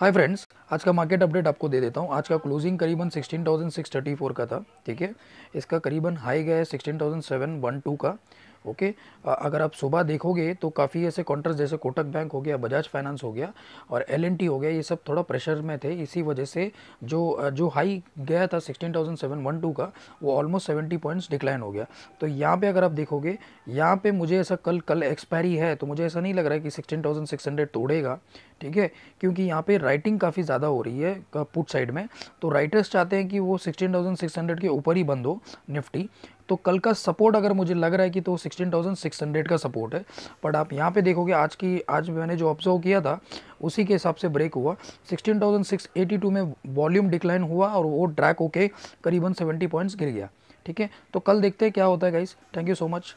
hi friends आज का market update आपको दे देता हूँ आज का क्लोजिंग करीबन 16,634 का था ठीक है इसका करीबन हाई गया है 16,712 का ओके अगर आप सुबह देखोगे तो काफ़ी ऐसे काउंटर्स जैसे कोटक बैंक हो गया बजाज फाइनेंस हो गया और एल हो गया ये सब थोड़ा प्रेशर में थे इसी वजह से जो जो हाई गया था sixteen thousand seven one two का वो ऑलमोस्ट सेवेंटी पॉइंट्स डिक्लाइन हो गया तो यहाँ पे अगर आप देखोगे यहाँ पे मुझे ऐसा कल कल एक्सपायरी है तो मुझे ऐसा नहीं लग रहा है कि सिक्सटीन थाउजेंड सिक्स हंड्रेड तोड़ेगा ठीक है क्योंकि यहाँ पर राइटिंग काफ़ी ज़्यादा हो रही है पुट साइड में तो राइटर्स चाहते हैं कि वो सिक्सटीन थाउजेंड सिक्स हंड्रेड के ऊपर ही बंद हो निफ्टी तो कल का सपोर्ट अगर मुझे लग रहा है कि तो 16,600 का सपोर्ट है बट आप यहाँ पे देखोगे आज की आज मैंने जो ऑब्जर्व किया था उसी के हिसाब से ब्रेक हुआ 16,682 में वॉल्यूम डिक्लाइन हुआ और वो ट्रैक होके करीबन 70 पॉइंट्स गिर गया ठीक है तो कल देखते हैं क्या होता है guys thank you so much